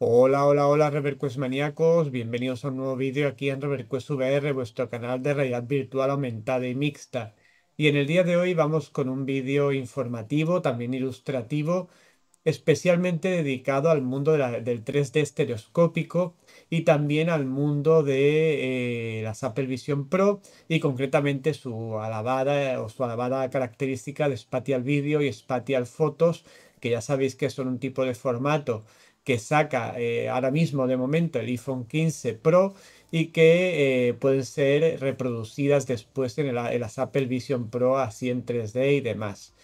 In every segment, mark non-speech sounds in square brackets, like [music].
Hola, hola, hola Reverquest maníacos, bienvenidos a un nuevo vídeo aquí en Reverquest VR, vuestro canal de realidad virtual aumentada y mixta. Y en el día de hoy vamos con un vídeo informativo, también ilustrativo, especialmente dedicado al mundo del 3D estereoscópico y también al mundo de eh, la Apple Vision Pro y concretamente su alabada eh, o su alabada característica de Spatial Video y Spatial Photos, que ya sabéis que son un tipo de formato que saca eh, ahora mismo de momento el iPhone 15 Pro y que eh, pueden ser reproducidas después en, la las Apple Vision Pro así en 3D y demás.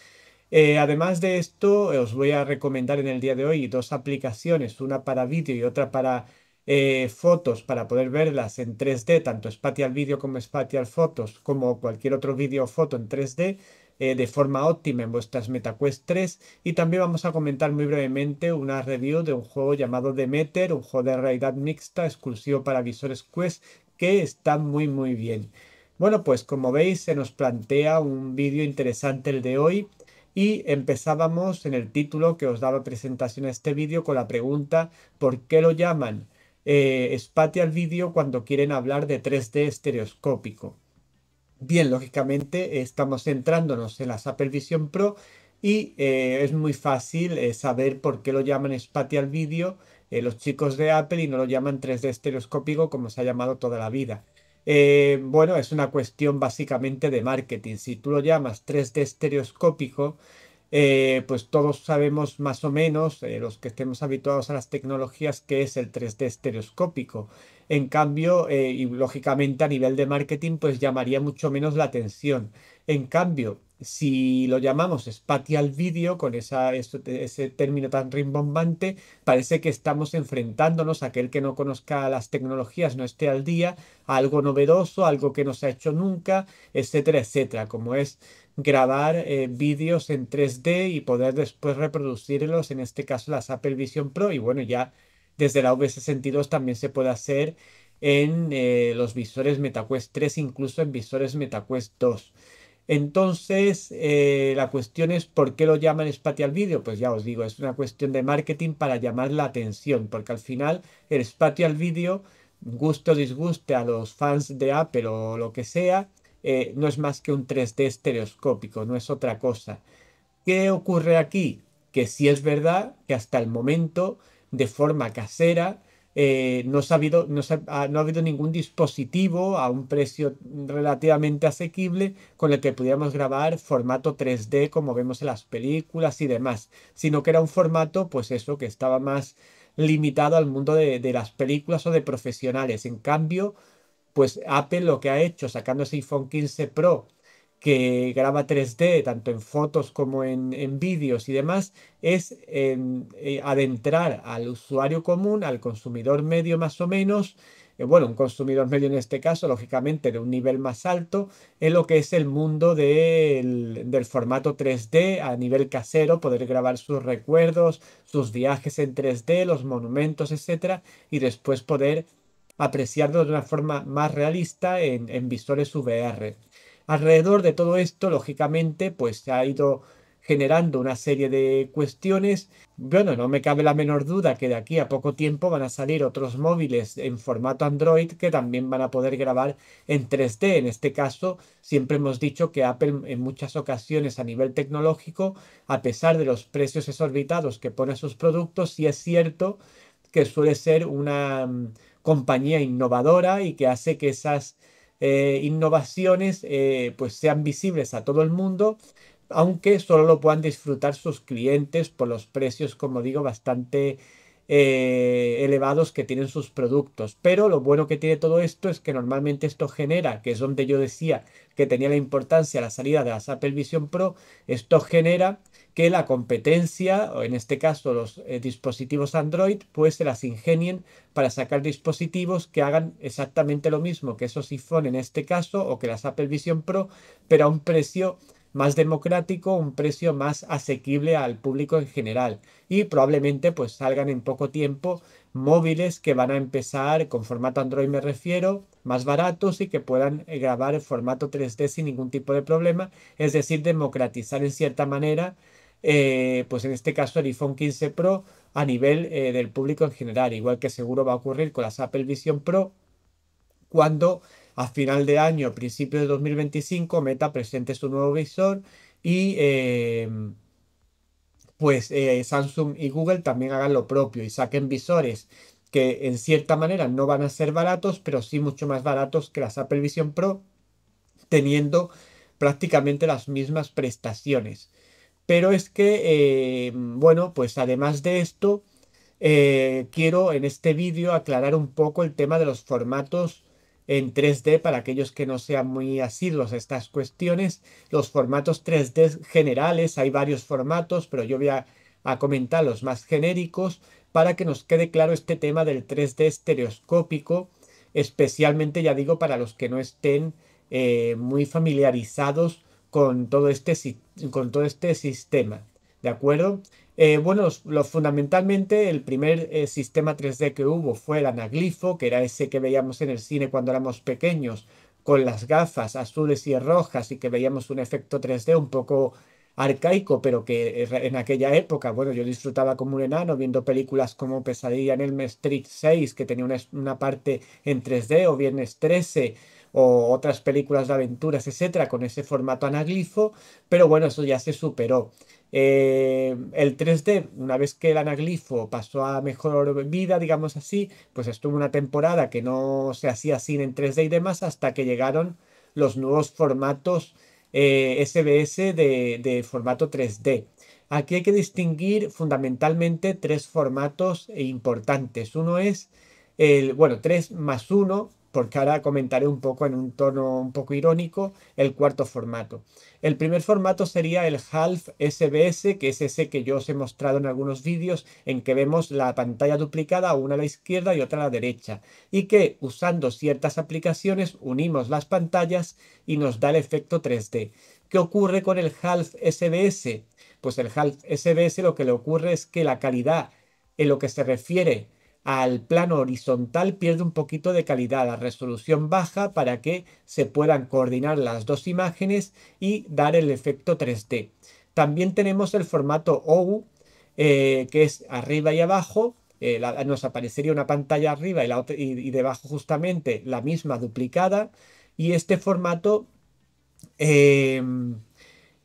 Eh, además de esto, os voy a recomendar en el día de hoy dos aplicaciones, una para vídeo y otra para fotos, para poder verlas en 3D, tanto Spatial Video como Spatial Fotos, como cualquier otro vídeo o foto en 3D eh, de forma óptima en vuestras MetaQuest 3 y también vamos a comentar muy brevemente una review de un juego llamado Demeter, un juego de realidad mixta exclusivo para visores Quest que está muy muy bien. Bueno, pues como veis se nos plantea un vídeo interesante el de hoy y empezábamos en el título que os daba presentación a este vídeo con la pregunta ¿por qué lo llaman eh, al vídeo cuando quieren hablar de 3D estereoscópico? bien, lógicamente eh, estamos centrándonos en las Apple Vision Pro y eh, es muy fácil eh, saber por qué lo llaman Spatial Video los chicos de Apple y no lo llaman 3D estereoscópico como se ha llamado toda la vida. bueno, es una cuestión básicamente de marketing. Si tú lo llamas 3D estereoscópico, pues todos sabemos más o menos, los que estemos habituados a las tecnologías, qué es el 3D estereoscópico. En cambio, eh, y lógicamente a nivel de marketing, pues llamaría mucho menos la atención. En cambio, si lo llamamos spatial video, con esa, ese término tan rimbombante, parece que estamos enfrentándonos a aquel que no conozca las tecnologías, no esté al día, a algo novedoso, algo que no se ha hecho nunca, etcétera, etcétera, como es grabar eh, vídeos en 3D y poder después reproducirlos, en este caso las Apple Vision Pro, y bueno, ya desde la V62 también se puede hacer en eh, los visores MetaQuest 3, incluso en visores MetaQuest 2. Entonces, eh, la cuestión es por qué lo llaman Spatial Video. Pues ya os digo, es una cuestión de marketing para llamar la atención, porque al final el Spatial Video, guste o disguste a los fans de Apple o lo que sea, eh, no es más que un 3D estereoscópico, no es otra cosa. ¿Qué ocurre aquí? Que si sí es verdad que hasta el momento de forma casera. Eh, no, ha habido, ah, no, ha, habido, ningún dispositivo a un precio relativamente asequible con el que pudiéramos grabar formato 3D como vemos en las películas y demás, sino que era un formato, pues eso, que estaba más limitado al mundo de, de las películas o de profesionales. En cambio, pues Apple lo que ha hecho sacando ese iPhone 15 Pro que graba 3D, tanto en fotos como en, vídeos y demás, es em, eh, adentrar al usuario común, al consumidor medio más o menos, eh, bueno, un consumidor medio en este caso, lógicamente de un nivel más alto, en lo que es el mundo del formato 3D a nivel casero, poder grabar sus recuerdos, sus viajes en 3D, los monumentos, etcétera, y después poder apreciarlo de una forma más realista en, en visores VR. Alrededor de todo esto, lógicamente, pues se ha ido generando una serie de cuestiones. Bueno, no me cabe la menor duda que de aquí a poco tiempo van a salir otros móviles en formato Android que también van a poder grabar en 3D. En este caso, siempre hemos dicho que Apple en muchas ocasiones a nivel tecnológico, a pesar de los precios exorbitados que pone a sus productos, sí es cierto que suele ser una mm, compañía innovadora y que hace que esas eh, innovaciones eh, pues sean visibles a todo el mundo, aunque solo lo puedan disfrutar sus clientes por los precios, como digo, bastante eh, elevados que tienen sus productos. Pero lo bueno que tiene todo esto es que normalmente esto genera, que es donde yo decía que tenía la importancia la salida de la Apple Vision Pro, esto genera que la competencia, o en este caso los eh, dispositivos Android, pues se las ingenien para sacar dispositivos que hagan exactamente lo mismo que esos iPhone en este caso o que las Apple Vision Pro, pero a un precio más democrático, un precio más asequible al público en general. Y probablemente pues salgan en poco tiempo móviles que van a empezar con formato Android me refiero, más baratos y que puedan eh, grabar en formato 3D sin ningún tipo de problema, es decir, democratizar en cierta manera eh, pues en este caso el iPhone 15 Pro a nivel eh, del público en general, igual que seguro va a ocurrir con las Apple Vision Pro cuando a final de año, principios de 2025, Meta presente su nuevo visor y eh, pues Samsung y Google también hagan lo propio y saquen visores que en cierta manera no van a ser baratos, pero sí mucho más baratos que las Apple Vision Pro, teniendo prácticamente las mismas prestaciones. Pero es que, eh, bueno, pues además de esto, eh, quiero en este vídeo aclarar un poco el tema de los formatos en 3D para aquellos que no sean muy asiduos a estas cuestiones. Los formatos 3D generales, hay varios formatos, pero yo voy a, comentar los más genéricos para que nos quede claro este tema del 3D estereoscópico, especialmente, ya digo, para los que no estén eh, muy familiarizados con todo este, con todo este sistema. ¿De acuerdo? Eh, bueno, lo, fundamentalmente el primer eh, sistema 3D que hubo fue el anaglifo, que era ese que veíamos en el cine cuando éramos pequeños, con las gafas azules y rojas y que veíamos un efecto 3D un poco arcaico, pero que eh, en aquella época, bueno, yo disfrutaba como un enano viendo películas como Pesadilla en el Street 6, que tenía una, una parte en 3D, o Viernes 13, otras películas de aventuras, etcétera, con ese formato anaglifo, pero bueno, eso ya se superó. Eh, el 3D, una vez que el anaglifo pasó a mejor vida, digamos así, pues estuvo una temporada que no se hacía sin en 3D y demás hasta que llegaron los nuevos formatos SBS eh, de, de, formato 3D. Aquí hay que distinguir fundamentalmente tres formatos importantes. Uno es el, bueno, 3 más 1, porque ahora comentaré un poco en un tono un poco irónico el cuarto formato. El primer formato sería el Half SBS, que es ese que yo os he mostrado en algunos vídeos en que vemos la pantalla duplicada, una a la izquierda y otra a la derecha, y que usando ciertas aplicaciones unimos las pantallas y nos da el efecto 3D. ¿Qué ocurre con el Half SBS? Pues el Half SBS lo que le ocurre es que la calidad en lo que se refiere al plano horizontal pierde un poquito de calidad, la resolución baja para que se puedan coordinar las dos imágenes y dar el efecto 3D. También tenemos el formato OU, eh, que es arriba y abajo. Eh, nos aparecería una pantalla arriba y, debajo justamente la misma duplicada. Y este formato eh,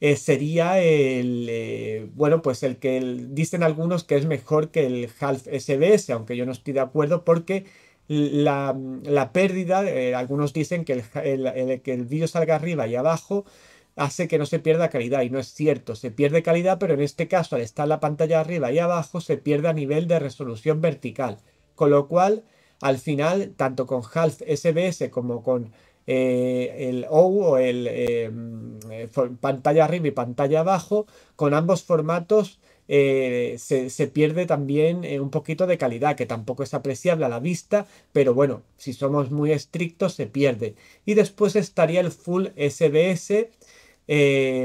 eh, sería el, eh, bueno, pues el que dicen algunos que es mejor que el Half SBS, aunque yo no estoy de acuerdo porque la, pérdida, eh, algunos dicen que el, que el vídeo salga arriba y abajo hace que no se pierda calidad y no es cierto, se pierde calidad, pero en este caso al estar la pantalla arriba y abajo se pierde a nivel de resolución vertical, con lo cual al final tanto con Half SBS como con eh, el OU o el eh, mm, eh, pantalla arriba y pantalla abajo, con ambos formatos se, pierde también un poquito de calidad, que tampoco es apreciable a la vista, pero bueno, si somos muy estrictos se pierde. Y después estaría el Full SBS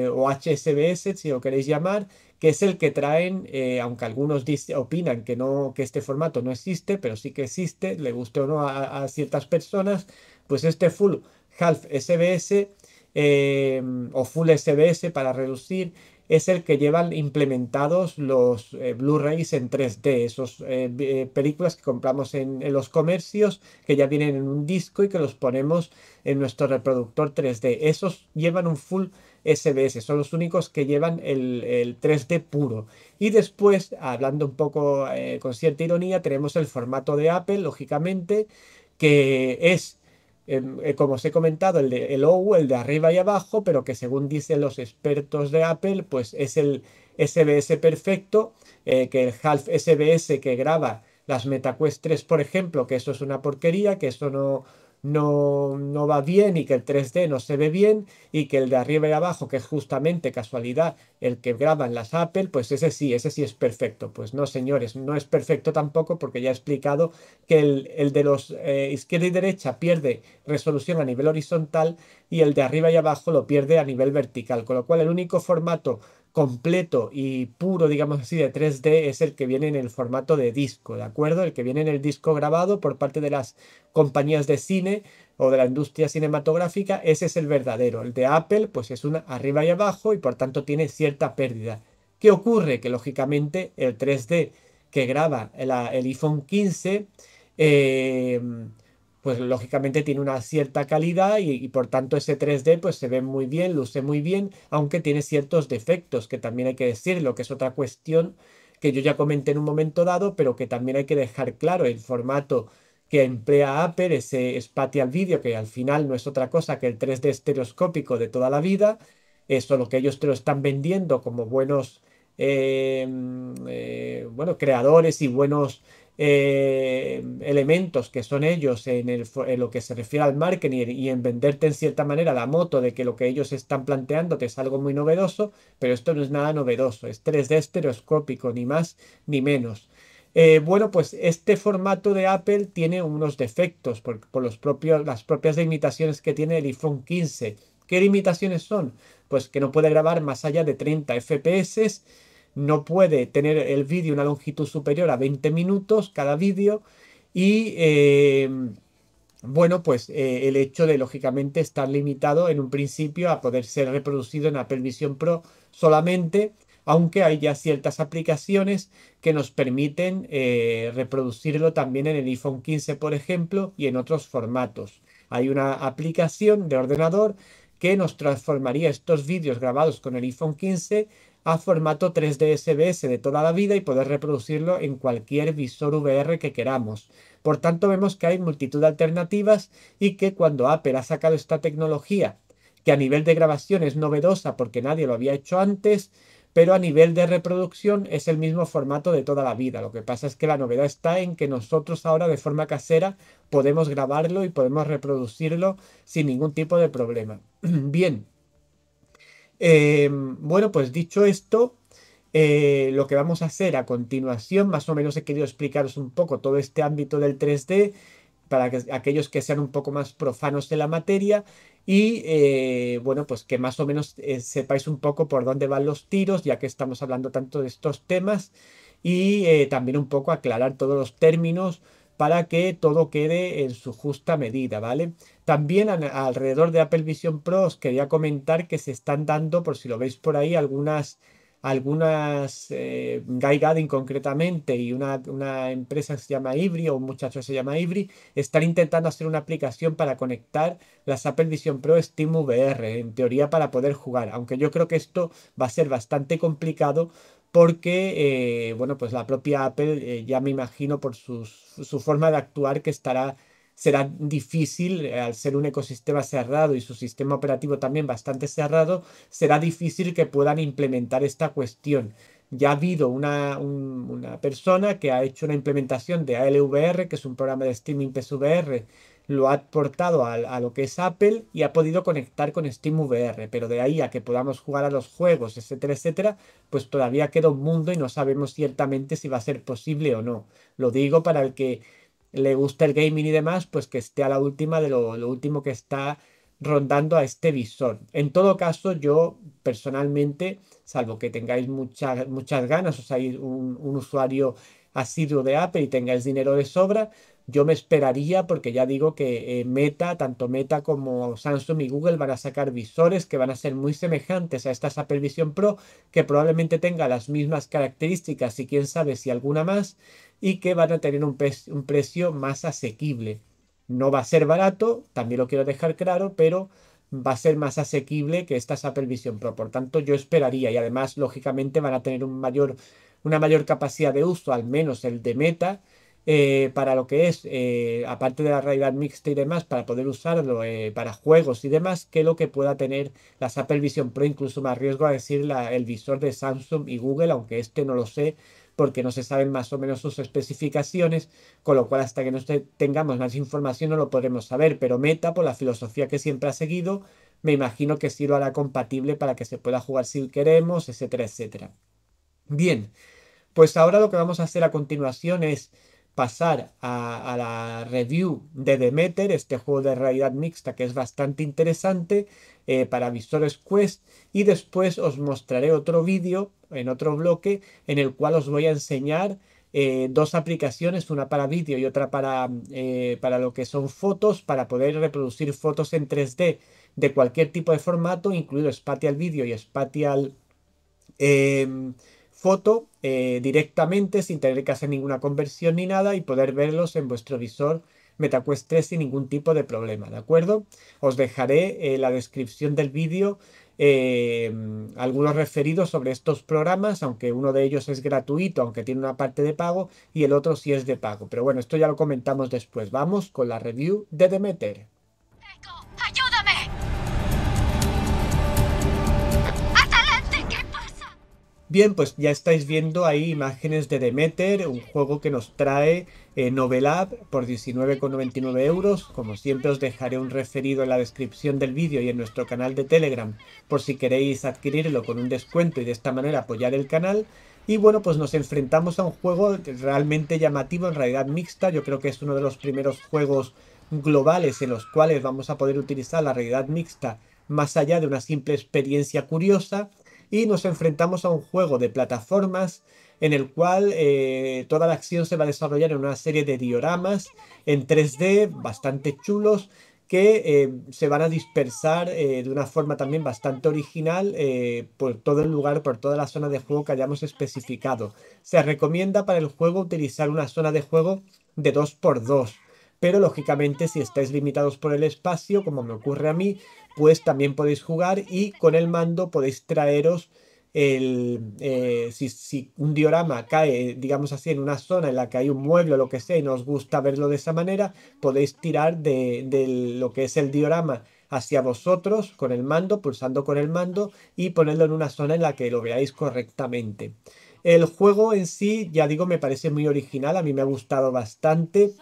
o HSBS, si lo queréis llamar, que es el que traen, aunque algunos opinan que, no, que este formato no existe, pero sí que existe, le guste o no a, a ciertas personas, pues este Full half SBS em, o full SBS para reducir es el que llevan implementados los eh, Blu-rays en 3D, esos eh, eh, películas que compramos en, los comercios que ya vienen en un disco y que los ponemos en nuestro reproductor 3D. Esos llevan un full SBS, son los únicos que llevan el, 3D puro. Y después, hablando un poco con cierta ironía, tenemos el formato de Apple, lógicamente, que es Em, eh, como os he comentado, el de el OU, el de arriba y abajo, pero que según dicen los expertos de Apple, pues es el SBS perfecto, eh, que el Half SBS que graba las MetaQuest 3, por ejemplo, que eso es una porquería, que eso no, no, va bien y que el 3D no se ve bien y que el de arriba y abajo, que es justamente casualidad el que graban las Apple, pues ese sí, ese sí es perfecto. Pues no, señores, no es perfecto tampoco porque ya he explicado que el, de los eh, izquierda y derecha pierde resolución a nivel horizontal y el de arriba y abajo lo pierde a nivel vertical, con lo cual el único formato completo y puro, digamos así, de 3D es el que viene en el formato de disco, ¿de acuerdo? El que viene en el disco grabado por parte de las compañías de cine o de la industria cinematográfica, ese es el verdadero. El de Apple, pues es una arriba y abajo y por tanto tiene cierta pérdida. ¿Qué ocurre? Que lógicamente el 3D que graba el, iPhone 15 pues lógicamente tiene una cierta calidad y, por tanto ese 3D pues se ve muy bien, luce muy bien, aunque tiene ciertos defectos, que también hay que decirlo, que es otra cuestión que yo ya comenté en un momento dado, pero que también hay que dejar claro el formato que emplea Apple, ese Spatial vídeo que al final no es otra cosa que el 3D estereoscópico de toda la vida, eso lo que ellos te lo están vendiendo como buenos eh, eh, bueno, creadores y buenos eh, elementos que son ellos en, lo que se refiere al marketing y en venderte en cierta manera la moto de que lo que ellos están planteándote es algo muy novedoso, pero esto no es nada novedoso, es 3D estereoscópico, ni más ni menos. Eh, bueno, pues este formato de Apple tiene unos defectos por, los propios, las propias limitaciones que tiene el iPhone 15. ¿Qué limitaciones son? Pues que no puede grabar más allá de 30 FPS, no puede tener el vídeo una longitud superior a 20 minutos cada vídeo y eh, bueno, pues eh, el hecho de lógicamente estar limitado en un principio a poder ser reproducido en Apple Vision Pro solamente, aunque hay ya ciertas aplicaciones que nos permiten eh, reproducirlo también en el iPhone 15, por ejemplo, y en otros formatos. Hay una aplicación de ordenador que nos transformaría estos vídeos grabados con el iPhone 15 a formato 3D SBS de toda la vida y poder reproducirlo en cualquier visor VR que queramos. Por tanto, vemos que hay multitud de alternativas y que cuando Apple ha sacado esta tecnología, que a nivel de grabación es novedosa porque nadie lo había hecho antes, pero a nivel de reproducción es el mismo formato de toda la vida. Lo que pasa es que la novedad está en que nosotros ahora de forma casera podemos grabarlo y podemos reproducirlo sin ningún tipo de problema. [clears throat] Bien, eh, bueno, pues dicho esto, eh, lo que vamos a hacer a continuación, más o menos he querido explicaros un poco todo este ámbito del 3D para que, aquellos que sean un poco más profanos de la materia y eh, bueno, pues que más o menos sepáis un poco por dónde van los tiros, ya que estamos hablando tanto de estos temas y también un poco aclarar todos los términos para que todo quede en su justa medida, ¿vale? También alrededor de Apple Vision Pro os quería comentar que se están dando, por si lo veis por ahí, algunas, algunas eh, Guy Gadding concretamente y una, una, empresa se llama Ibri o un muchacho se llama Ibri, están intentando hacer una aplicación para conectar las Apple Vision Pro VR, en teoría para poder jugar, aunque yo creo que esto va a ser bastante complicado porque, eh, bueno, pues la propia Apple eh, ya me imagino por su forma de actuar que estará, será difícil, eh, al ser un ecosistema cerrado y su sistema operativo también bastante cerrado, será difícil que puedan implementar esta cuestión. Ya ha habido una, una persona que ha hecho una implementación de ALVR, que es un programa de streaming PSVR, lo ha portado a, lo que es Apple y ha podido conectar con VR, pero de ahí a que podamos jugar a los juegos, etcétera, etcétera, pues todavía queda un mundo y no sabemos ciertamente si va a ser posible o no. Lo digo para el que le guste el gaming y demás, pues que esté a la última de lo, último que está rondando a este visor. En todo caso, yo personalmente, salvo que tengáis muchas ganas, o sea, un, un usuario asiduo de Apple y tengáis dinero de sobra, yo me esperaría porque ya digo que eh, Meta, tanto Meta como Samsung y Google van a sacar visores que van a ser muy semejantes a esta Apple Vision Pro, que probablemente tenga las mismas características y quién sabe si alguna más, y que van a tener un, precio más asequible. No va a ser barato, también lo quiero dejar claro, pero va a ser más asequible que esta Apple Vision Pro. Por tanto, yo esperaría y además, lógicamente, van a tener un mayor, una mayor capacidad de uso, al menos el de Meta, eh, para lo que es, eh, aparte de la realidad mixta y demás, para poder usarlo eh, para juegos y demás, que lo que pueda tener la Apple Vision Pro, incluso más riesgo a decir el visor de Samsung y Google, aunque este no lo sé porque no se saben más o menos sus especificaciones, con lo cual hasta que no tengamos más información no lo podremos saber, pero Meta, por la filosofía que siempre ha seguido, me imagino que sí lo hará compatible para que se pueda jugar si queremos, etcétera, etcétera. Bien, pues ahora lo que vamos a hacer a continuación es pasar a, la review de Demeter, este juego de realidad mixta que es bastante interesante eh, para visores Quest y después os mostraré otro vídeo en otro bloque en el cual os voy a enseñar eh, dos aplicaciones, una para vídeo y otra para, eh, para lo que son fotos, para poder reproducir fotos en 3D de cualquier tipo de formato, incluido Spatial Video y Spatial... Em, foto eh, directamente sin tener que hacer ninguna conversión ni nada y poder verlos en vuestro visor MetaQuest 3 sin ningún tipo de problema, ¿de acuerdo? Os dejaré en eh, la descripción del vídeo eh, algunos referidos sobre estos programas, aunque uno de ellos es gratuito, aunque tiene una parte de pago, y el otro sí es de pago. Pero bueno, esto ya lo comentamos después. Vamos con la review de Demeter. Bien, pues ya estáis viendo ahí imágenes de Demeter, un juego que nos trae eh, Novelab por 19,99 euros. Como siempre os dejaré un referido en la descripción del vídeo y en nuestro canal de Telegram por si queréis adquirirlo con un descuento y de esta manera apoyar el canal. Y bueno, pues nos enfrentamos a un juego realmente llamativo, en realidad mixta. Yo creo que es uno de los primeros juegos globales en los cuales vamos a poder utilizar la realidad mixta más allá de una simple experiencia curiosa y nos enfrentamos a un juego de plataformas en el cual eh, toda la acción se va a desarrollar en una serie de dioramas en 3D bastante chulos que eh, se van a dispersar eh, de una forma también bastante original por todo el lugar, por toda la zona de juego que hayamos especificado. Se recomienda para el juego utilizar una zona de juego de 2x2, pero lógicamente si estáis limitados por el espacio, como me ocurre a mí, pues también podéis jugar y con el mando podéis traeros el, eh, si, un diorama cae, digamos así, en una zona en la que hay un mueble o lo que sea y no gusta verlo de esa manera, podéis tirar de, de lo que es el diorama hacia vosotros con el mando, pulsando con el mando y ponerlo en una zona en la que lo veáis correctamente. El juego en sí, ya digo, me parece muy original, a mí me ha gustado bastante.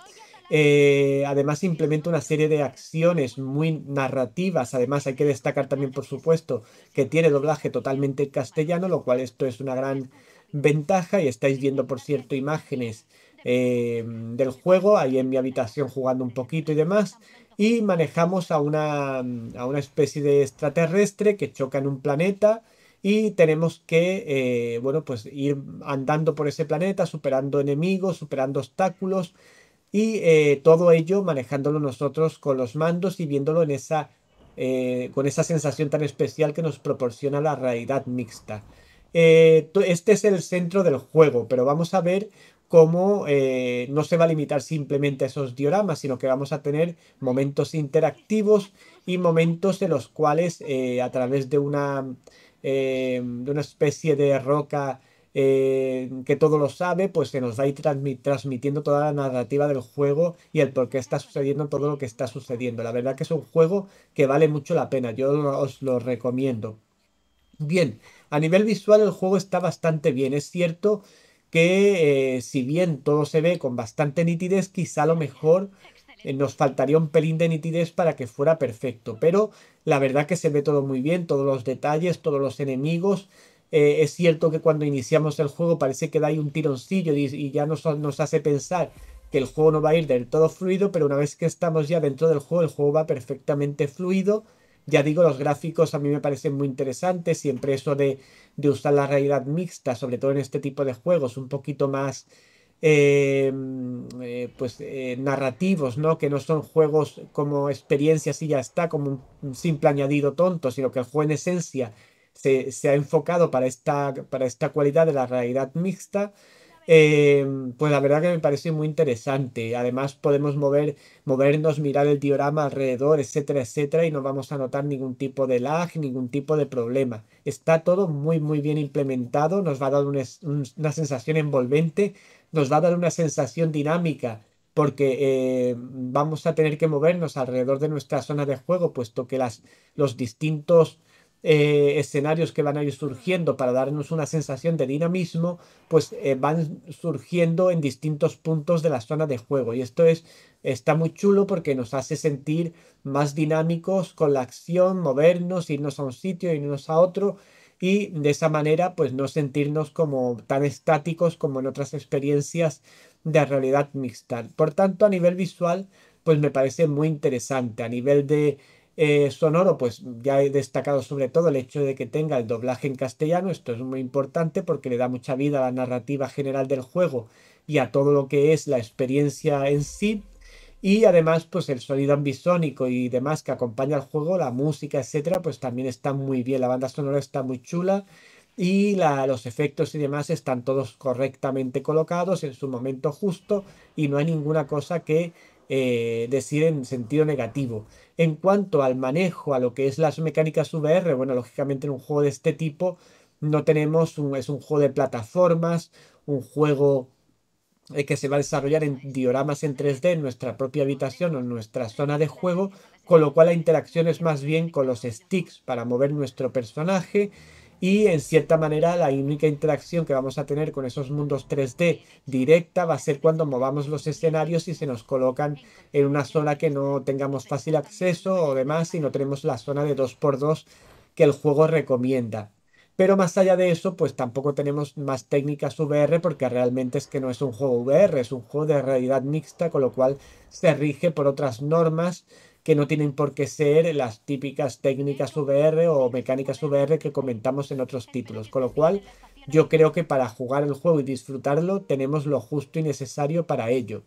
Eh, además implementa una serie de acciones muy narrativas. Además hay que destacar también, por supuesto, que tiene doblaje totalmente castellano, lo cual esto es una gran ventaja. Y estáis viendo, por cierto, imágenes eh, del juego, ahí en mi habitación jugando un poquito y demás. Y manejamos a una, a una especie de extraterrestre que choca en un planeta y tenemos que eh, bueno pues ir andando por ese planeta superando enemigos superando obstáculos y eh, todo ello manejándolo nosotros con los mandos y viéndolo en esa, eh, con esa sensación tan especial que nos proporciona la realidad mixta. Eh, este es el centro del juego, pero vamos a ver cómo no se va a limitar simplemente a esos dioramas, sino que vamos a tener momentos interactivos y momentos en los cuales a través de una, de una especie de roca eh, que todo lo sabe, pues se nos va a ir transmitiendo toda la narrativa del juego y el por qué está sucediendo todo lo que está sucediendo. La verdad que es un juego que vale mucho la pena, yo os lo recomiendo. Bien, a nivel visual el juego está bastante bien, es cierto que eh, si bien todo se ve con bastante nitidez, quizá a lo mejor eh, nos faltaría un pelín de nitidez para que fuera perfecto, pero la verdad que se ve todo muy bien, todos los detalles, todos los enemigos, eh, es cierto que cuando iniciamos el juego parece que da ahí un tironcillo y, ya nos, nos, hace pensar que el juego no va a ir del todo fluido, pero una vez que estamos ya dentro del juego, el juego va perfectamente fluido. Ya digo, los gráficos a mí me parecen muy interesantes, siempre eso de, usar la realidad mixta, sobre todo en este tipo de juegos, un poquito más em, eh, pues eh, narrativos, ¿no? Que no son juegos como experiencias y ya está, como un, simple añadido tonto, sino que el juego en esencia se, ha enfocado para esta, para esta cualidad de la realidad mixta, eh, pues la verdad que me parece muy interesante. Además podemos mover, movernos, mirar el diorama alrededor, etcétera, etcétera, y no vamos a notar ningún tipo de lag, ningún tipo de problema. Está todo muy, muy bien implementado, nos va a dar una, sensación envolvente, nos va a dar una sensación dinámica, porque eh, vamos a tener que movernos alrededor de nuestra zona de juego, puesto que las, los distintos eh, escenarios que van a ir surgiendo para darnos una sensación de dinamismo, pues eh, van surgiendo en distintos puntos de la zona de juego. Y esto es, está muy chulo porque nos hace sentir más dinámicos con la acción, movernos, irnos a un sitio, irnos a otro. Y de esa manera, pues no sentirnos como tan estáticos como en otras experiencias de realidad mixta. Por tanto, a nivel visual, pues me parece muy interesante. A nivel de eh, sonoro, pues ya he destacado sobre todo el hecho de que tenga el doblaje en castellano, esto es muy importante porque le da mucha vida a la narrativa general del juego y a todo lo que es la experiencia en sí. Y además, pues el sonido ambisónico y demás que acompaña al juego, la música, etcétera, pues también está muy bien. La banda sonora está muy chula y los efectos y demás están todos correctamente colocados en su momento justo y no hay ninguna cosa que eh, decir en sentido negativo. En cuanto al manejo, a lo que es las mecánicas VR, bueno, lógicamente en un juego de este tipo no tenemos, un, es un juego de plataformas, un juego eh, que se va a desarrollar en dioramas en 3D en nuestra propia habitación o en nuestra zona de juego, con lo cual la interacción es más bien con los sticks para mover nuestro personaje y en cierta manera la única interacción que vamos a tener con esos mundos 3D directa va a ser cuando movamos los escenarios y se nos colocan en una zona que no tengamos fácil acceso o demás y no tenemos la zona de 2x2 que el juego recomienda. Pero más allá de eso, pues tampoco tenemos más técnicas VR porque realmente es que no es un juego VR, es un juego de realidad mixta, con lo cual se rige por otras normas que no tienen por qué ser las típicas técnicas VR o mecánicas VR que comentamos en otros títulos. Con lo cual, yo creo que para jugar el juego y disfrutarlo tenemos lo justo y necesario para ello.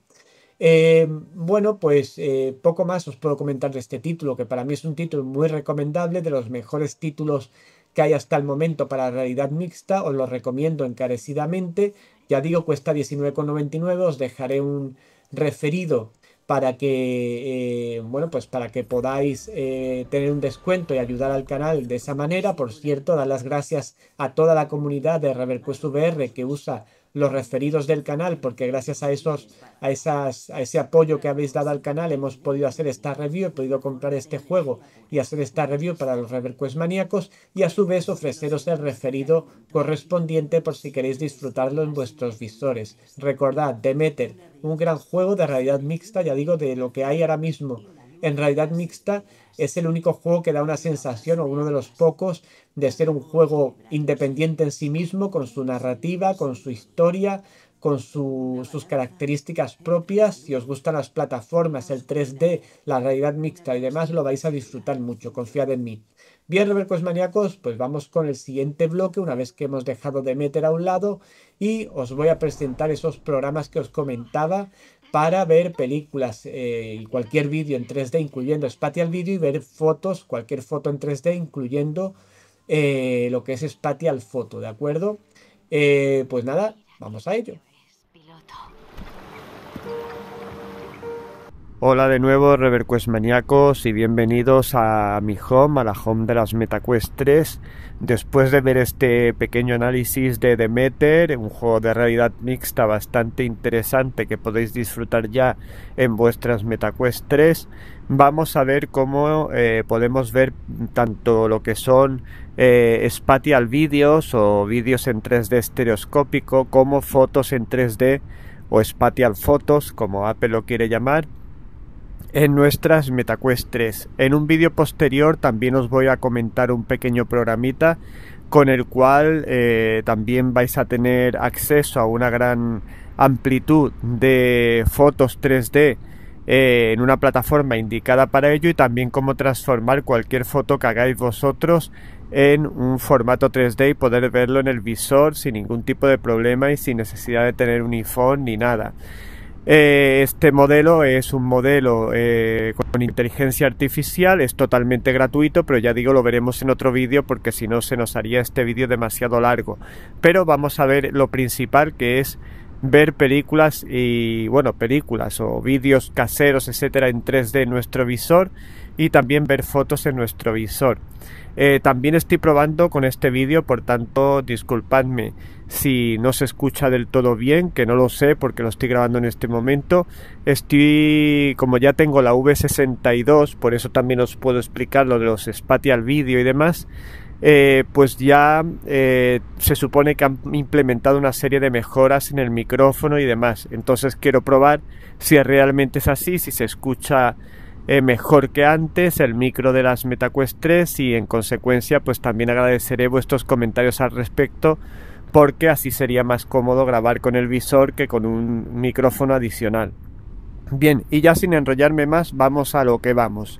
Em, bueno, pues eh, poco más os puedo comentar de este título, que para mí es un título muy recomendable, de los mejores títulos que hay hasta el momento para realidad mixta, os lo recomiendo encarecidamente. Ya digo, cuesta 19,99, os dejaré un referido para que eh, bueno pues para que podáis eh, tener un descuento y ayudar al canal de esa manera por cierto dar las gracias a toda la comunidad de Reverquest VR que usa los referidos del canal, porque gracias a, esos, a, esas, a ese apoyo que habéis dado al canal hemos podido hacer esta review, he podido comprar este juego y hacer esta review para los Reverquest maníacos y a su vez ofreceros el referido correspondiente por si queréis disfrutarlo en vuestros visores. Recordad, Demeter, un gran juego de realidad mixta, ya digo, de lo que hay ahora mismo en realidad mixta es el único juego que da una sensación, o uno de los pocos, de ser un juego independiente en sí mismo, con su narrativa, con su historia, con sus características propias. Si os gustan las plataformas, el 3D, la realidad mixta y demás, lo vais a disfrutar mucho, confiad en mí. Bien, Robercos Maníacos, pues vamos con el siguiente bloque, una vez que hemos dejado de meter a un lado, y os voy a presentar esos programas que os comentaba, para ver películas eh, y cualquier vídeo en 3D, incluyendo Spatial Video, y ver fotos, cualquier foto en 3D, incluyendo eh, lo que es Spatial Photo, ¿de acuerdo? Eh, pues nada, vamos a ello. Hola de nuevo Reverquest maníacos y bienvenidos a mi home, a la home de las MetaQuest 3. Después de ver este pequeño análisis de Demeter, un juego de realidad mixta bastante interesante que podéis disfrutar ya en vuestras MetaQuest 3, vamos a ver cómo eh, podemos ver tanto lo que son eh, spatial videos o vídeos en 3D estereoscópico como fotos en 3D o spatial fotos, como Apple lo quiere llamar en nuestras MetaQuest 3. En un vídeo posterior también os voy a comentar un pequeño programita con el cual eh, también vais a tener acceso a una gran amplitud de fotos 3D eh, en una plataforma indicada para ello y también cómo transformar cualquier foto que hagáis vosotros en un formato 3D y poder verlo en el visor sin ningún tipo de problema y sin necesidad de tener un iPhone ni nada. Eh, este modelo es un modelo eh, con inteligencia artificial, es totalmente gratuito, pero ya digo, lo veremos en otro vídeo porque si no se nos haría este vídeo demasiado largo. Pero vamos a ver lo principal que es ver películas y bueno, películas o vídeos caseros, etcétera, en 3D en nuestro visor y también ver fotos en nuestro visor. Eh, también estoy probando con este vídeo, por tanto, disculpadme si no se escucha del todo bien, que no lo sé porque lo estoy grabando en este momento, estoy, como ya tengo la V62, por eso también os puedo explicar lo de los spatial video y demás, eh, pues ya eh, se supone que han implementado una serie de mejoras en el micrófono y demás. Entonces quiero probar si realmente es así, si se escucha eh, mejor que antes el micro de las MetaQuest 3 y en consecuencia pues también agradeceré vuestros comentarios al respecto porque así sería más cómodo grabar con el visor que con un micrófono adicional. Bien, y ya sin enrollarme más, vamos a lo que vamos.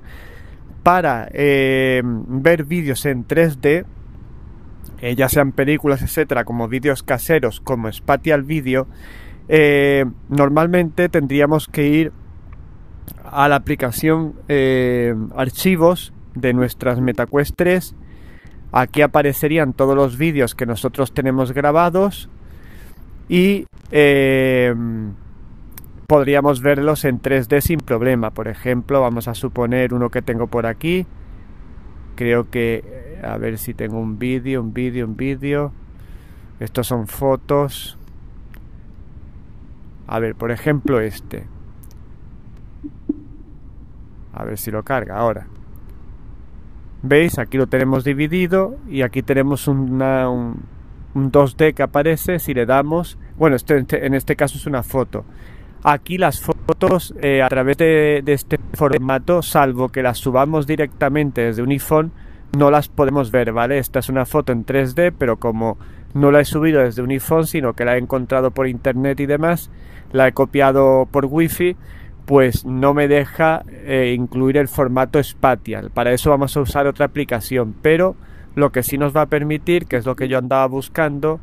Para eh, ver vídeos en 3D, eh, ya sean películas, etcétera, como vídeos caseros, como Spatial Video, eh, normalmente tendríamos que ir a la aplicación Archivos de nuestras MetaQuest 3 Aquí aparecerían todos los vídeos que nosotros tenemos grabados y em, podríamos verlos en 3D sin problema. Por ejemplo, vamos a suponer uno que tengo por aquí. Creo que, eh, a ver si tengo un vídeo, un vídeo, un vídeo. Estos son fotos. A ver, por ejemplo, este. A ver si lo carga ahora veis aquí lo tenemos dividido y aquí tenemos un, 2D que aparece si le damos bueno este, este, en este caso es una foto aquí las fotos eh, a través de, de, este formato salvo que las subamos directamente desde un iPhone no las podemos ver vale esta es una foto en 3D pero como no la he subido desde un iPhone sino que la he encontrado por internet y demás la he copiado por wifi pues no me deja eh, incluir el formato espacial Para eso vamos a usar otra aplicación, pero lo que sí nos va a permitir, que es lo que yo andaba buscando,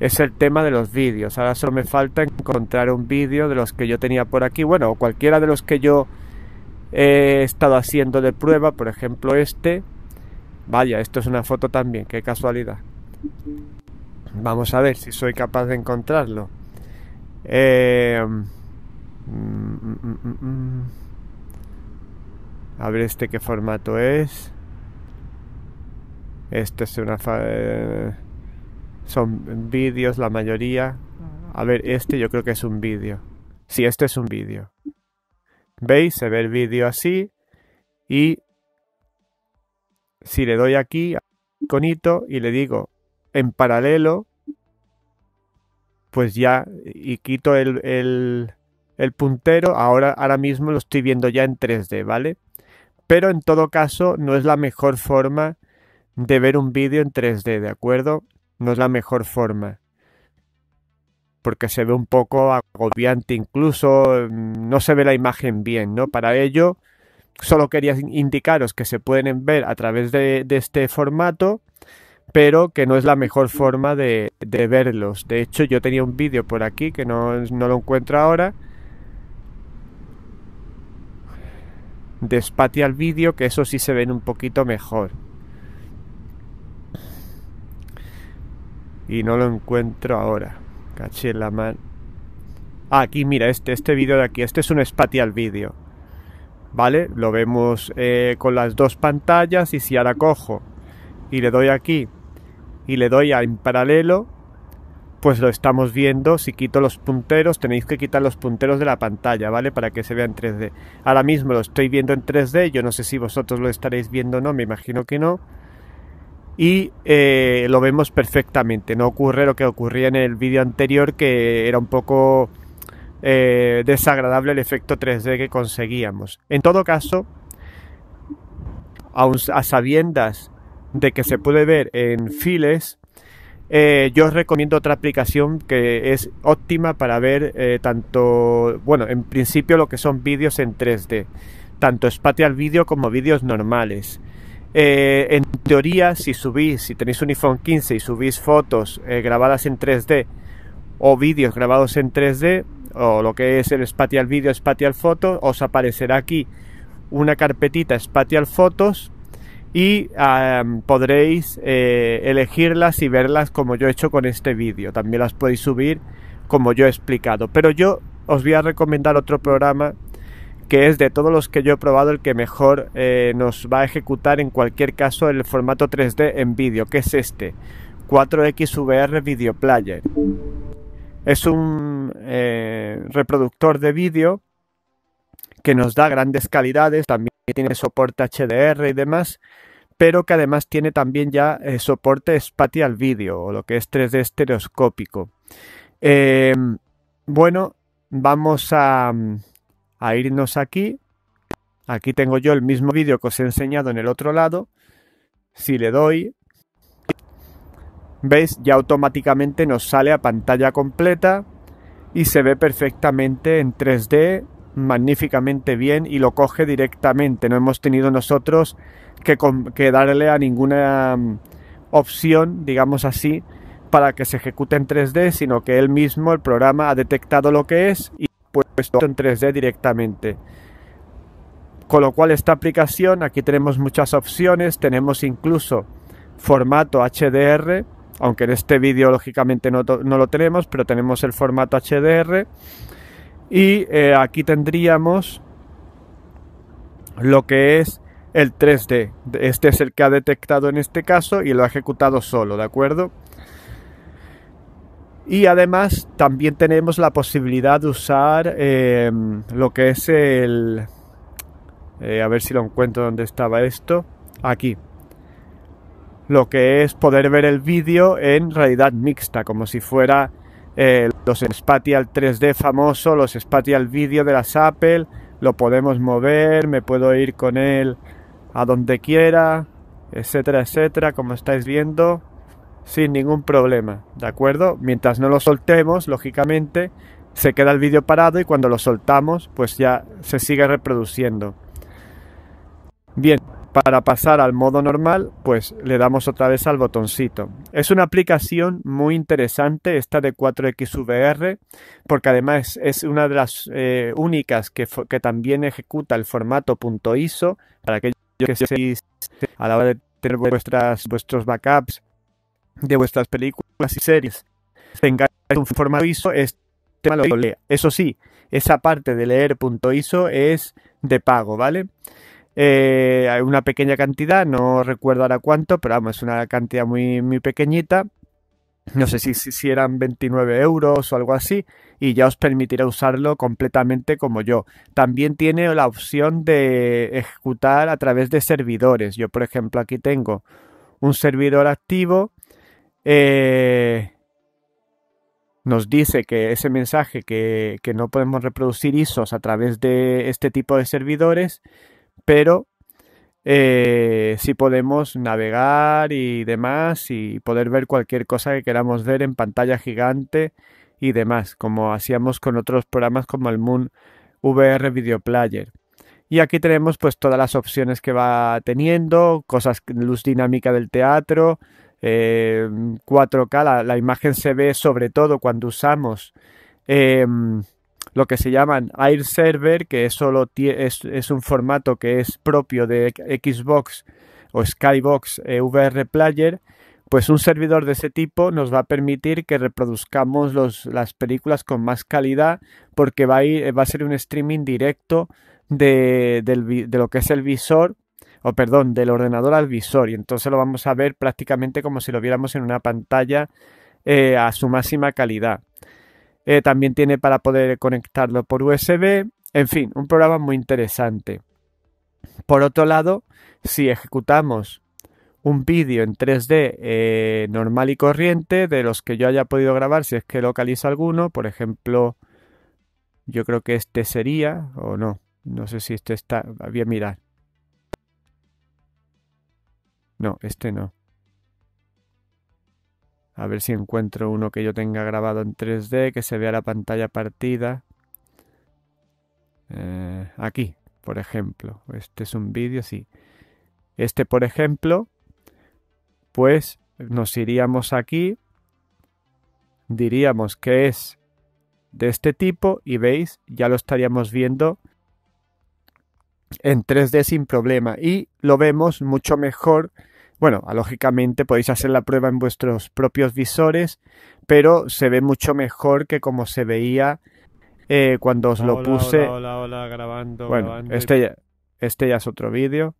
es el tema de los vídeos. Ahora solo me falta encontrar un vídeo de los que yo tenía por aquí, bueno, cualquiera de los que yo eh, he estado haciendo de prueba, por ejemplo este. Vaya, esto es una foto también, qué casualidad. Vamos a ver si soy capaz de encontrarlo. Eh, Mm, mm, mm, a ver este qué formato es. Este es una... Eh, son vídeos la mayoría. A ver, este yo creo que es un vídeo. Sí, este es un vídeo. ¿Veis? Se ve el vídeo así. Y si le doy aquí conito y le digo en paralelo, pues ya y quito el el puntero, ahora, ahora mismo lo estoy viendo ya en 3D, ¿vale? Pero en todo caso no es la mejor forma de ver un vídeo en 3D, ¿de acuerdo? No es la mejor forma. Porque se ve un poco agobiante incluso, mm, no se ve la imagen bien, ¿no? Para ello, solo quería indicaros que se pueden ver a través de, este formato, pero que no es la mejor forma de, de verlos. De hecho, yo tenía un vídeo por aquí que no, no lo encuentro ahora, de al vídeo que eso sí se ven un poquito mejor. Y no lo encuentro ahora. Caché la mano. Ah, aquí, mira, este, este vídeo de aquí. Este es un Spatial vídeo ¿Vale? Lo vemos eh, con las dos pantallas y si ahora cojo y le doy aquí y le doy a en paralelo, pues lo estamos viendo. Si quito los punteros, tenéis que quitar los punteros de la pantalla, ¿vale? Para que se vea en 3D. Ahora mismo lo estoy viendo en 3D, yo no sé si vosotros lo estaréis viendo o no, me imagino que no. Y eh, lo vemos perfectamente, no ocurre lo que ocurría en el vídeo anterior, que era un poco eh, desagradable el efecto 3D que conseguíamos. En todo caso, a sabiendas de que se puede ver en files, eh, yo os recomiendo otra aplicación que es óptima para ver eh, tanto, bueno, en principio lo que son vídeos en 3D, tanto Spatial Video como vídeos normales. Eh, en teoría, si subís, si tenéis un iPhone 15 y subís fotos grabadas en 3D o vídeos grabados en 3D, o lo que es el Spatial Video, Spatial Photo, os aparecerá aquí una carpetita Spatial Photos y podréis eh, elegirlas y verlas como yo he hecho con este vídeo. También las podéis subir como yo he explicado. Pero yo os voy a recomendar otro programa que es de todos los que yo he probado el que mejor eh, nos va a ejecutar en cualquier caso el formato 3D en vídeo, que es este 4XVR Video Player. Es un eh, reproductor de vídeo que nos da grandes calidades también tiene soporte HDR y demás, pero que además tiene también ya eh, soporte espacial vídeo o lo que es 3D estereoscópico. Em, bueno, vamos a, a irnos aquí. Aquí tengo yo el mismo vídeo que os he enseñado en el otro lado. Si le doy, veis, ya automáticamente nos sale a pantalla completa y se ve perfectamente en 3D magníficamente bien y lo coge directamente. No hemos tenido nosotros que, darle a ninguna mm, opción, digamos así, para que se ejecute en 3D, sino que él mismo, el programa, ha detectado lo que es y puesto en 3D directamente. Con lo cual esta aplicación, aquí tenemos muchas opciones, tenemos incluso formato HDR, aunque en este vídeo lógicamente no, no, lo tenemos, pero tenemos el formato HDR, y eh, aquí tendríamos lo que es el 3D. Este es el que ha detectado en este caso y lo ha ejecutado solo, ¿de acuerdo? Y además también tenemos la posibilidad de usar em, lo que es el... Eh, a ver si lo encuentro donde estaba esto. Aquí. Lo que es poder ver el vídeo en realidad mixta, como si fuera eh, los Spatial 3D famoso, los Spatial Video de las Apple, lo podemos mover, me puedo ir con él a donde quiera, etcétera, etcétera, como estáis viendo, sin ningún problema, ¿de acuerdo? Mientras no lo soltemos, lógicamente, se queda el vídeo parado y cuando lo soltamos, pues ya se sigue reproduciendo. Bien, para pasar al modo normal, pues le damos otra vez al botoncito. Es una aplicación muy interesante esta de 4XVR, porque además es una de las eh, únicas que, que, también ejecuta el formato .iso para aquellos que seis a la hora de tener vuestras, vuestros backups de vuestras películas y series. Tengáis un formato ISO, este lo lea. Eso sí, esa parte de leer .iso es de pago, ¿vale? Eh, hay una pequeña cantidad, no recuerdo ahora cuánto, pero vamos, es una cantidad muy, muy pequeñita. No sé si, si, eran 29 euros o algo así, y ya os permitirá usarlo completamente como yo. También tiene la opción de ejecutar a través de servidores. Yo, por ejemplo, aquí tengo un servidor activo. Eh, nos dice que ese mensaje que, que no podemos reproducir ISOs a través de este tipo de servidores pero eh, sí podemos navegar y demás y poder ver cualquier cosa que queramos ver en pantalla gigante y demás, como hacíamos con otros programas como el Moon VR Video Player. Y aquí tenemos pues todas las opciones que va teniendo, cosas, luz dinámica del teatro, 4K, eh, la, imagen se ve sobre todo cuando usamos em, lo que se llaman Air Server, que solo es, es, un formato que es propio de Xbox o Skybox eh, VR Player, pues un servidor de ese tipo nos va a permitir que reproduzcamos las películas con más calidad porque va a, va a ser un streaming directo de, del, lo que es el visor o perdón, del ordenador al visor y entonces lo vamos a ver prácticamente como si lo viéramos en una pantalla eh, a su máxima calidad. Eh, también tiene para poder conectarlo por USB. En fin, un programa muy interesante. Por otro lado, si ejecutamos un vídeo en 3D eh, normal y corriente, de los que yo haya podido grabar, si es que localiza alguno, por ejemplo, yo creo que este sería, o no, no sé si este está, voy a mirar. No, este no. A ver si encuentro uno que yo tenga grabado en 3D, que se vea la pantalla partida. Eh, aquí, por ejemplo. Este es un vídeo, sí. Este, por ejemplo, pues nos iríamos aquí. Diríamos que es de este tipo y veis, ya lo estaríamos viendo en 3D sin problema y lo vemos mucho mejor bueno, lógicamente podéis hacer la prueba en vuestros propios visores, pero se ve mucho mejor que como se veía eh, cuando os lo puse. Hola, hola, grabando. este, ya, este ya es otro vídeo.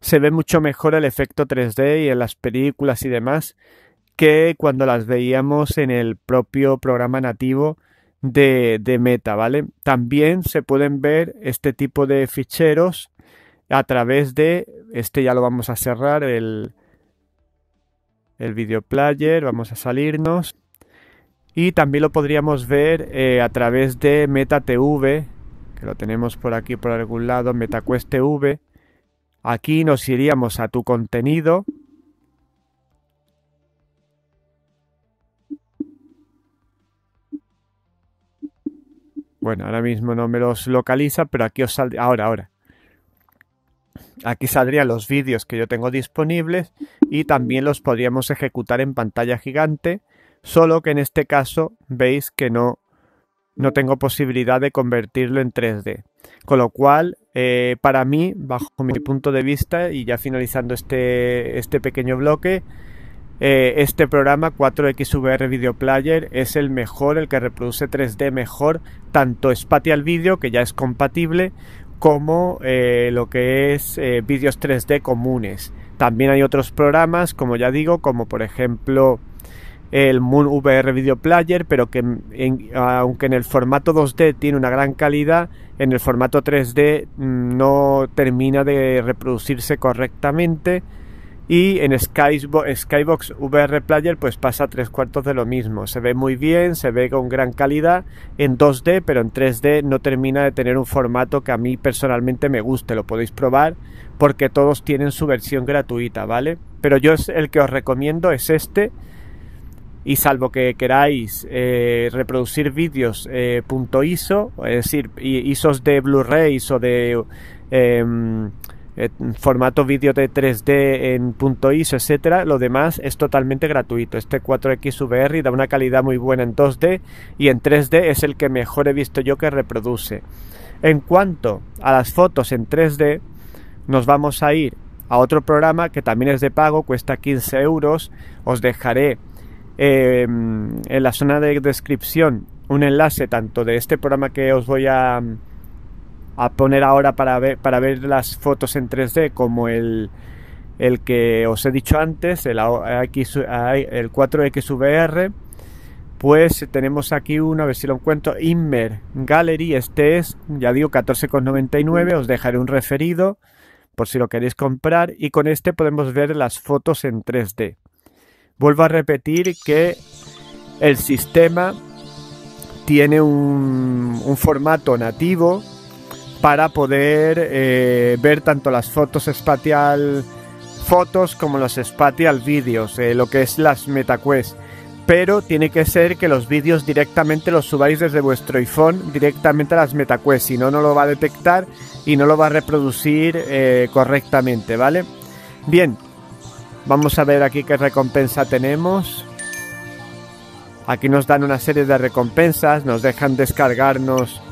Se ve mucho mejor el efecto 3D y en las películas y demás que cuando las veíamos en el propio programa nativo de, de Meta, ¿vale? También se pueden ver este tipo de ficheros a través de, este ya lo vamos a cerrar, el, el video player, vamos a salirnos. Y también lo podríamos ver eh, a través de MetaTV, que lo tenemos por aquí por algún lado, MetaQuest TV. Aquí nos iríamos a tu contenido. Bueno, ahora mismo no me los localiza, pero aquí os saldrá. Ahora, ahora. Aquí saldrían los vídeos que yo tengo disponibles y también los podríamos ejecutar en pantalla gigante, solo que en este caso veis que no, no tengo posibilidad de convertirlo en 3D. Con lo cual, eh, para mí, bajo mi punto de vista, y ya finalizando este, este pequeño bloque, eh, este programa 4XVR Video Player es el mejor, el que reproduce 3D mejor, tanto Spatial Video, que ya es compatible, como eh, lo que es eh, vídeos 3D comunes. También hay otros programas, como ya digo, como por ejemplo el Moon VR Video Player, pero que aunque en el formato 2D tiene una gran calidad, en el formato 3D mm, no termina de reproducirse correctamente y en Skybox, VR Player pues pasa tres cuartos de lo mismo. Se ve muy bien, se ve con gran calidad en 2D, pero en 3D no termina de tener un formato que a mí personalmente me guste. Lo podéis probar porque todos tienen su versión gratuita, ¿vale? Pero yo el que os recomiendo es este. Y salvo que queráis eh, reproducir vídeos eh, .iso, es decir, ISOs de Blu-ray, ISO de... Em, eh, formato vídeo de 3D en punto ISO, etcétera, lo demás es totalmente gratuito. Este 4X VR da una calidad muy buena en 2D y en 3D es el que mejor he visto yo que reproduce. En cuanto a las fotos en 3D, nos vamos a ir a otro programa que también es de pago, cuesta 15 euros. Os dejaré em, en la zona de descripción un enlace tanto de este programa que os voy a a poner ahora para ver, para ver las fotos en 3D como el, que os he dicho antes, el, el 4XVR, pues tenemos aquí uno, a ver si lo encuentro, Inmer Gallery, este es, ya digo, 14,99, os dejaré un referido por si lo queréis comprar y con este podemos ver las fotos en 3D. Vuelvo a repetir que el sistema tiene un formato nativo para poder eh, ver tanto las fotos espacial fotos como los espacial vídeos, eh, lo que es las MetaQuest. Pero tiene que ser que los vídeos directamente los subáis desde vuestro iPhone directamente a las MetaQuest, si no, no lo va a detectar y no lo va a reproducir eh, correctamente, ¿vale? Bien, vamos a ver aquí qué recompensa tenemos. Aquí nos dan una serie de recompensas, nos dejan descargarnos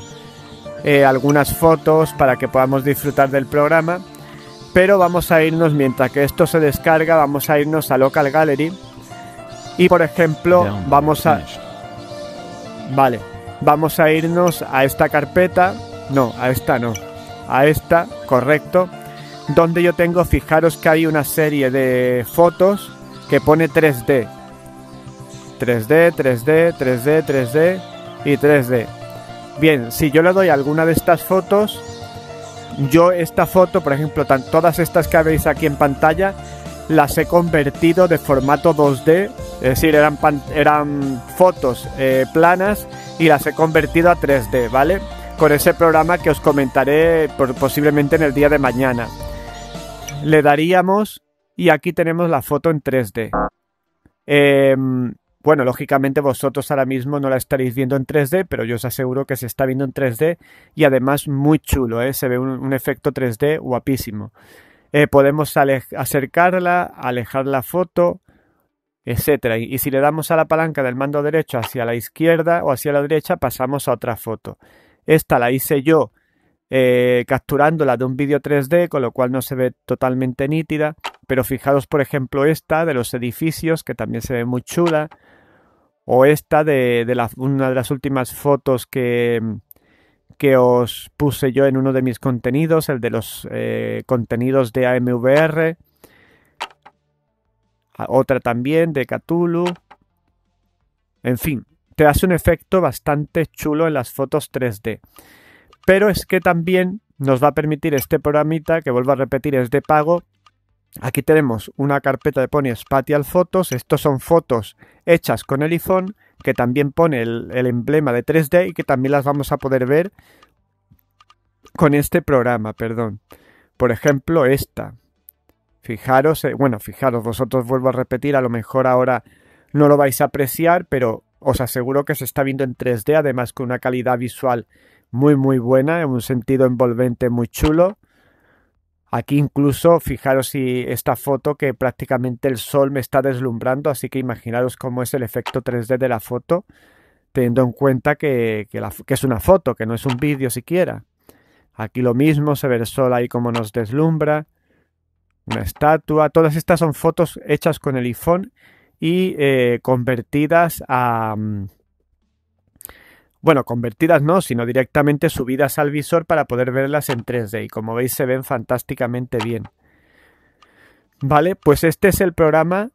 eh, algunas fotos para que podamos disfrutar del programa. Pero vamos a irnos, mientras que esto se descarga, vamos a irnos a Local Gallery. Y por ejemplo, vamos a... Vale, vamos a irnos a esta carpeta. No, a esta no. A esta, correcto. Donde yo tengo, fijaros que hay una serie de fotos que pone 3D. 3D, 3D, 3D, 3D y 3D. Bien, si yo le doy alguna de estas fotos, yo esta foto, por ejemplo, tan, todas estas que veis aquí en pantalla, las he convertido de formato 2D, es decir, eran, eran fotos eh, planas y las he convertido a 3D, ¿vale? Con ese programa que os comentaré posiblemente en el día de mañana. Le daríamos y aquí tenemos la foto en 3D. Bueno, lógicamente vosotros ahora mismo no la estaréis viendo en 3D, pero yo os aseguro que se está viendo en 3D y además muy chulo, ¿eh? se ve un, efecto 3D guapísimo. Eh, podemos acercarla, alejar la foto, etcétera. Y, si le damos a la palanca del mando derecho hacia la izquierda o hacia la derecha, pasamos a otra foto. Esta la hice yo eh, capturándola de un vídeo 3D, con lo cual no se ve totalmente nítida. Pero fijaros, por ejemplo, esta de los edificios, que también se ve muy chula o esta de, una de las últimas fotos que, que os puse yo en uno de mis contenidos, el de los eh, contenidos de AMVR, ah, otra también de Cthulhu, en fin, te hace un efecto bastante chulo en las fotos 3D. Pero es que también nos va a permitir este programita, que vuelvo a repetir, es de pago, Aquí tenemos una carpeta de Pony Spatial Photos. Estos son fotos hechas con el iPhone, que también pone el, emblema de 3D y que también las vamos a poder ver con este programa, perdón. Por ejemplo, esta. Fijaros, eh, bueno, fijaros, vosotros vuelvo a repetir, a lo mejor ahora no lo vais a apreciar, pero os aseguro que se está viendo en 3D, además con una calidad visual muy muy buena, en un sentido envolvente muy chulo. Aquí incluso, fijaros si esta foto que prácticamente el sol me está deslumbrando, así que imaginaros cómo es el efecto 3D de la foto, teniendo en cuenta que, es una foto, que no es un vídeo siquiera. Aquí lo mismo, se ve el sol ahí como nos deslumbra, una estatua, todas estas son fotos hechas con el iPhone y eh, convertidas a... Mm, bueno, convertidas no, sino directamente subidas al visor para poder verlas en 3D y como veis se ven fantásticamente bien. Vale, pues este es el programa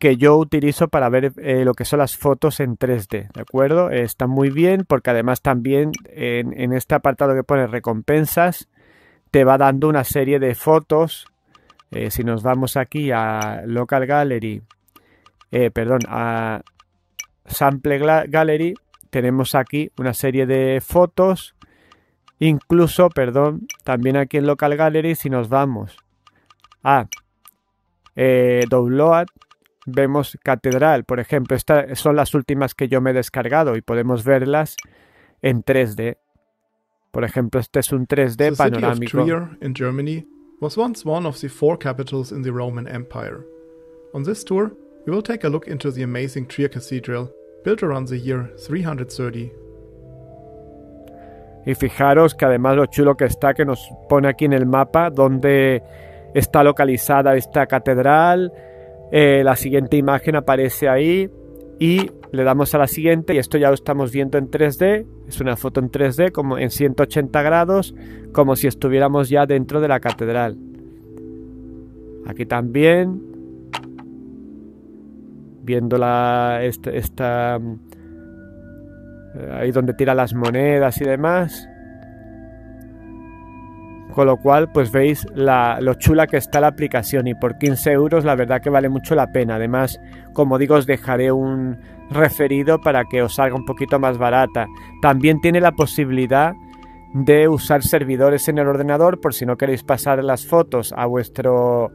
que yo utilizo para ver eh, lo que son las fotos en 3D, ¿de acuerdo? está muy bien porque además también en, este apartado que pone recompensas te va dando una serie de fotos. Eh, si nos vamos aquí a Local Gallery, eh, perdón, a Sample Gallery, tenemos aquí una serie de fotos, incluso, perdón, también aquí en Local Gallery, si nos vamos a eh, Download, vemos Catedral, por ejemplo, estas son las últimas que yo me he descargado y podemos verlas en 3D. Por ejemplo, este es un 3D panorámico. On this tour, we will take a look Trier built around the year 330. Y fijaros que además lo chulo que está, que nos pone aquí en el mapa donde está localizada esta catedral. Eh, la siguiente imagen aparece ahí y le damos a la siguiente y esto ya lo estamos viendo en 3D. Es una foto en 3D como en 180 grados, como si estuviéramos ya dentro de la catedral. Aquí también viendo la, este, esta, mm, eh, ahí donde tira las monedas y demás. Con lo cual, pues veis la, lo chula que está la aplicación y por 15 euros la verdad que vale mucho la pena. Además, como digo, os dejaré un referido para que os salga un poquito más barata. También tiene la posibilidad de usar servidores en el ordenador por si no queréis pasar las fotos a vuestro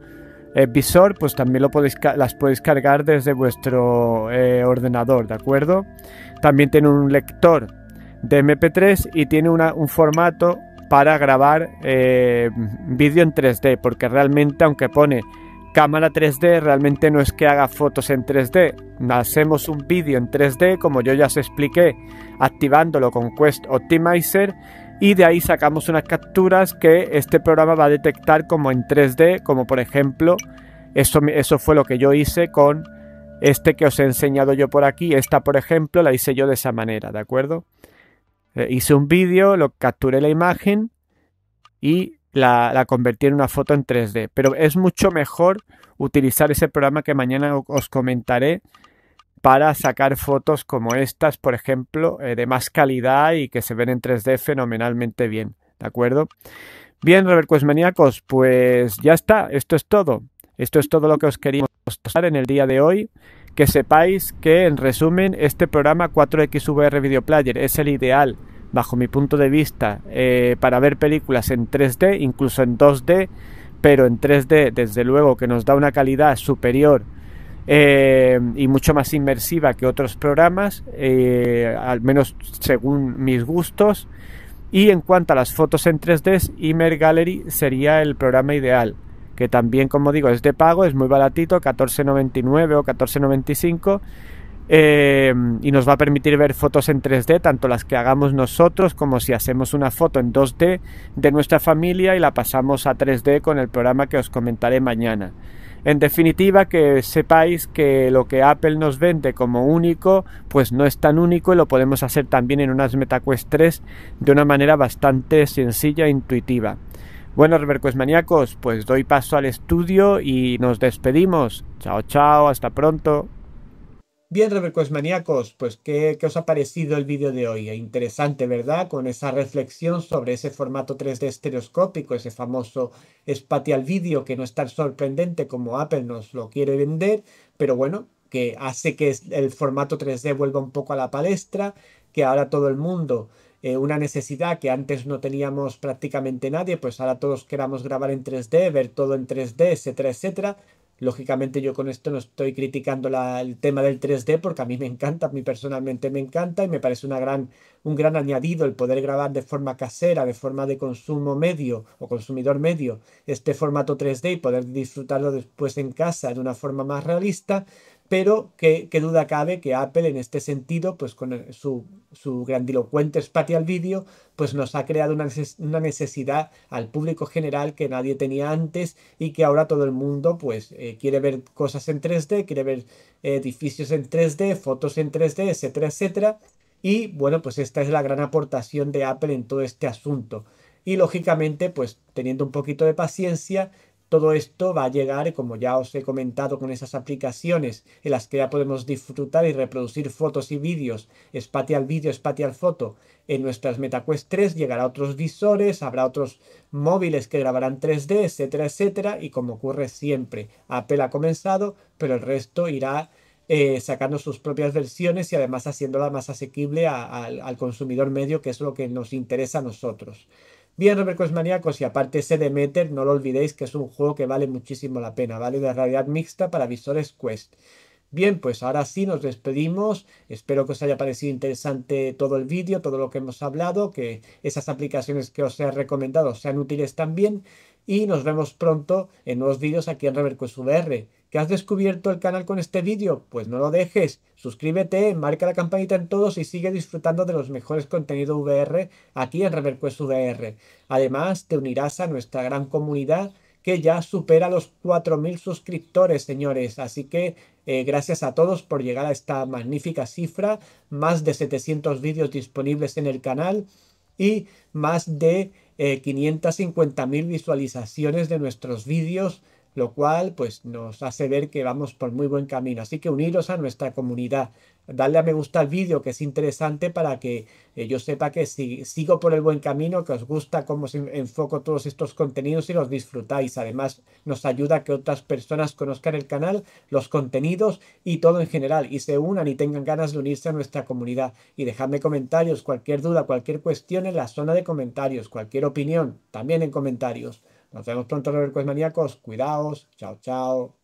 eh, visor, pues también lo podéis, las podéis cargar desde vuestro eh, ordenador, ¿de acuerdo? También tiene un lector de MP3 y tiene un formato para grabar eh, vídeo en 3D, porque realmente aunque pone cámara 3D, realmente no es que haga fotos en 3D, hacemos un vídeo en 3D, como yo ya os expliqué, activándolo con Quest Optimizer y de ahí sacamos unas capturas que este programa va a detectar como en 3D, como por ejemplo, eso, eso fue lo que yo hice con este que os he enseñado yo por aquí, esta por ejemplo la hice yo de esa manera, ¿de acuerdo? Eh, hice un vídeo, lo capturé la imagen y la, la, convertí en una foto en 3D, pero es mucho mejor utilizar ese programa que mañana os comentaré para sacar fotos como estas, por ejemplo, eh, de más calidad y que se ven en 3D fenomenalmente bien. ¿De acuerdo? Bien, Robert Cuesmaníacos, pues ya está, esto es todo. Esto es todo lo que os queríamos mostrar en el día de hoy. Que sepáis que, en resumen, este programa 4XVR Video Player es el ideal, bajo mi punto de vista, eh, para ver películas en 3D, incluso en 2D, pero en 3D, desde luego, que nos da una calidad superior eh, y mucho más inmersiva que otros programas, eh, al menos según mis gustos. Y en cuanto a las fotos en 3D, Immer Gallery sería el programa ideal, que también, como digo, es de pago, es muy baratito, 14.99 o 14.95. Eh, y nos va a permitir ver fotos en 3D, tanto las que hagamos nosotros como si hacemos una foto en 2D de nuestra familia y la pasamos a 3D con el programa que os comentaré mañana. En definitiva, que sepáis que lo que Apple nos vende como único, pues no es tan único y lo podemos hacer también en unas MetaQuest 3 de una manera bastante sencilla e intuitiva. Bueno, pues, Maníacos, pues doy paso al estudio y nos despedimos. Chao, chao, hasta pronto. Bien, Revercos pues ¿qué, os ha parecido el vídeo de hoy? Interesante, ¿verdad? Con esa reflexión sobre ese formato 3D estereoscópico, ese famoso espacial vídeo que no es tan sorprendente como Apple nos lo quiere vender, pero bueno, que hace que el formato 3D vuelva un poco a la palestra, que ahora todo el mundo eh, una necesidad que antes no teníamos prácticamente nadie, pues ahora todos queramos grabar en 3D, ver todo en 3D, etcétera, etcétera. Lógicamente yo con esto no estoy criticando la, el tema del 3D porque a mí me encanta, a mí personalmente me encanta y me parece una gran, un gran añadido el poder grabar de forma casera, de forma de consumo medio o consumidor medio este formato 3D y poder disfrutarlo después en casa de una forma más realista, pero qué, duda cabe que Apple en este sentido, pues con su, su grandilocuente Spatial Video, pues nos ha creado una, necesidad al público general que nadie tenía antes y que ahora todo el mundo pues eh, quiere ver cosas en 3D, quiere ver eh, edificios en 3D, fotos en 3D, etcétera, etcétera. Y bueno, pues esta es la gran aportación de Apple en todo este asunto. Y lógicamente, pues teniendo un poquito de paciencia, todo esto va a llegar, como ya os he comentado, con esas aplicaciones en las que ya podemos disfrutar y reproducir fotos y vídeos, Spatial vídeo, Spatial foto. en nuestras MetaQuest 3, llegará otros visores, habrá otros móviles que grabarán 3D, etcétera, etcétera, y como ocurre siempre, Apple ha comenzado, pero el resto irá eh, sacando sus propias versiones y además haciéndola más asequible al consumidor medio, que es lo que nos interesa a nosotros. Bien, Revercos Maníacos, y aparte de meter, no lo olvidéis que es un juego que vale muchísimo la pena, vale de realidad mixta para visores Quest. Bien, pues ahora sí nos despedimos. Espero que os haya parecido interesante todo el vídeo, todo lo que hemos hablado, que esas aplicaciones que os he recomendado sean útiles también. Y nos vemos pronto en nuevos vídeos aquí en Revercos VR. ¿Que has descubierto el canal con este vídeo? Pues no lo dejes. Suscríbete, marca la campanita en todos y sigue disfrutando de los mejores contenidos VR aquí en ReverQuest VR. Además, te unirás a nuestra gran comunidad que ya supera los 4.000 suscriptores, señores. Así que eh, gracias a todos por llegar a esta magnífica cifra. Más de 700 vídeos disponibles en el canal y más de 550.000 eh, visualizaciones de nuestros vídeos lo cual pues nos hace ver que vamos por muy buen camino. Así que uniros a nuestra comunidad, dale a me gusta al vídeo que es interesante para que eh, yo sepa que si, sigo por el buen camino, que os gusta cómo enfoco todos estos contenidos y los disfrutáis. Además nos ayuda a que otras personas conozcan el canal, los contenidos y todo en general y se unan y tengan ganas de unirse a nuestra comunidad. Y dejadme comentarios, cualquier duda, cualquier cuestión en la zona de comentarios, cualquier opinión, también en comentarios. Nos vemos pronto, los maníacos. Cuidaos. Chao, chao.